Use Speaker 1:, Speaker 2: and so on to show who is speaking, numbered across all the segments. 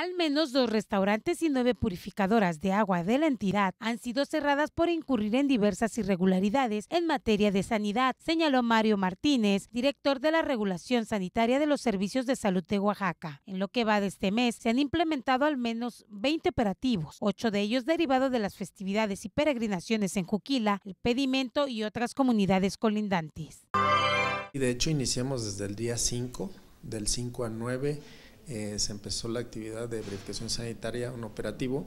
Speaker 1: Al menos dos restaurantes y nueve purificadoras de agua de la entidad han sido cerradas por incurrir en diversas irregularidades en materia de sanidad, señaló Mario Martínez, director de la Regulación Sanitaria de los Servicios de Salud de Oaxaca. En lo que va de este mes, se han implementado al menos 20 operativos, ocho de ellos derivados de las festividades y peregrinaciones en Juquila, el pedimento y otras comunidades colindantes.
Speaker 2: Y de hecho iniciamos desde el día 5, del 5 al 9 eh, se empezó la actividad de verificación sanitaria, un operativo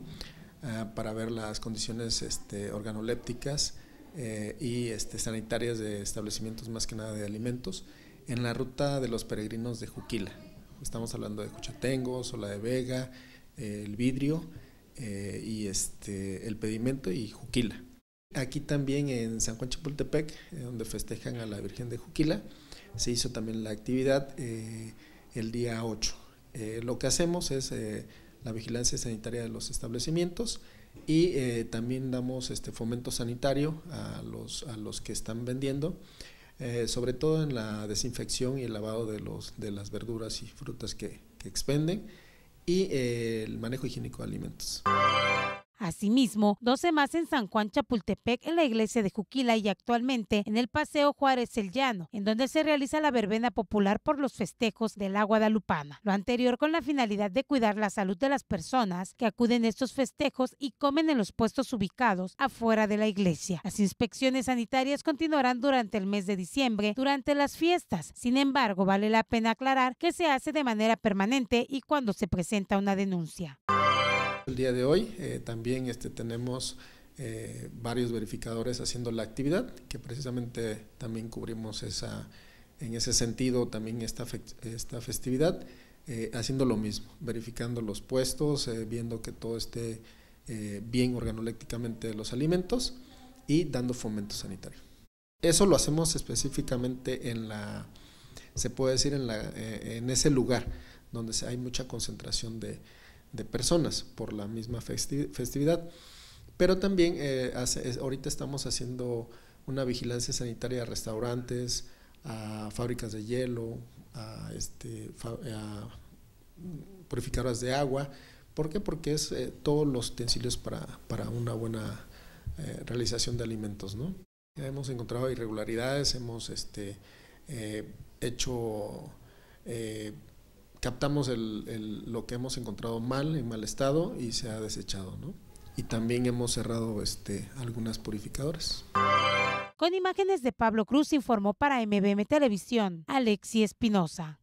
Speaker 2: ah, para ver las condiciones este, organolépticas eh, y este, sanitarias de establecimientos, más que nada de alimentos, en la ruta de los peregrinos de Juquila. Estamos hablando de Cuchatengo, Sola de Vega, eh, El Vidrio y este, El Pedimento y Juquila. Aquí también en San Juan Chapultepec, donde festejan a la Virgen de Juquila, se hizo también la actividad el día 8 eh, lo que hacemos es eh, la vigilancia sanitaria de los establecimientos y eh, también damos este fomento sanitario a los, que están vendiendo, sobre todo en la desinfección y el lavado de, los, las verduras y frutas que, que expenden y el manejo higiénico de alimentos.
Speaker 1: Asimismo, 12 más en San Juan Chapultepec, en la iglesia de Juquila y actualmente en el Paseo Juárez El Llano, en donde se realiza la verbena popular por los festejos de la Guadalupana. Lo anterior con la finalidad de cuidar la salud de las personas que acuden a estos festejos y comen en los puestos ubicados afuera de la iglesia. Las inspecciones sanitarias continuarán durante el mes de diciembre, durante las fiestas. Sin embargo, vale la pena aclarar que se hace de manera permanente y cuando se presenta una denuncia.
Speaker 2: El día de hoy eh, también este, tenemos eh, varios verificadores haciendo la actividad, que precisamente también cubrimos esa, en ese sentido también esta, esta festividad, eh, haciendo lo mismo, verificando los puestos, viendo que todo esté bien organolécticamente los alimentos y dando fomento sanitario. Eso lo hacemos específicamente en la, se puede decir, en, la, en ese lugar donde hay mucha concentración de, de personas por la misma festividad. Pero también eh, ahorita estamos haciendo una vigilancia sanitaria a restaurantes, a fábricas de hielo, a, este, purificadoras de agua. ¿Por qué? Porque es eh, todos los utensilios para, una buena eh, realización de alimentos. ¿no? hemos encontrado irregularidades, hemos este, hecho captamos lo que hemos encontrado mal, en mal estado, y se ha desechado, ¿no? Y también hemos cerrado este, algunas purificadoras.
Speaker 1: Con imágenes de Pablo Cruz informó para MBM Televisión, Alexi Espinosa.